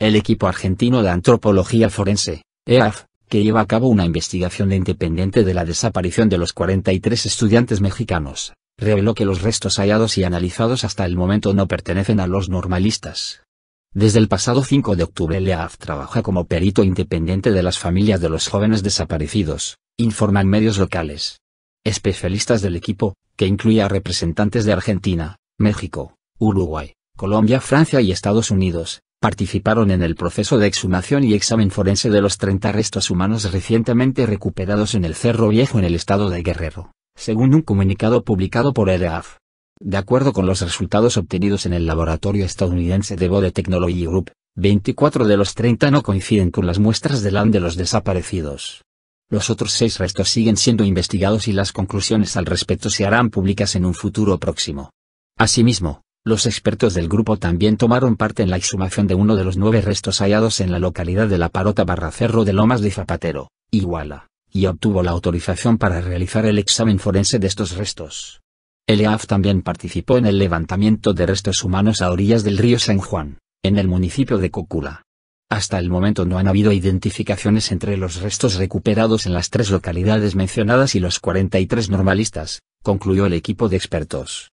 El equipo argentino de antropología forense, EAF, que lleva a cabo una investigación independiente de la desaparición de los 43 estudiantes mexicanos, reveló que los restos hallados y analizados hasta el momento no pertenecen a los normalistas. Desde el pasado 5 de octubre EAF trabaja como perito independiente de las familias de los jóvenes desaparecidos, informan medios locales. Especialistas del equipo, que incluye a representantes de Argentina, México, Uruguay, Colombia, Francia y Estados Unidos, participaron en el proceso de exhumación y examen forense de los 30 restos humanos recientemente recuperados en el Cerro Viejo en el estado de Guerrero, según un comunicado publicado por EDAF. De acuerdo con los resultados obtenidos en el laboratorio estadounidense de Bode Technology Group, 24 de los 30 no coinciden con las muestras del LAN de los desaparecidos. Los otros seis restos siguen siendo investigados y las conclusiones al respecto se harán públicas en un futuro próximo. Asimismo, los expertos del grupo también tomaron parte en la exhumación de uno de los nueve restos hallados en la localidad de La Parota Barracerro de Lomas de Zapatero, Iguala, y obtuvo la autorización para realizar el examen forense de estos restos. El EAF también participó en el levantamiento de restos humanos a orillas del río San Juan, en el municipio de Cocula. Hasta el momento no han habido identificaciones entre los restos recuperados en las tres localidades mencionadas y los 43 normalistas, concluyó el equipo de expertos.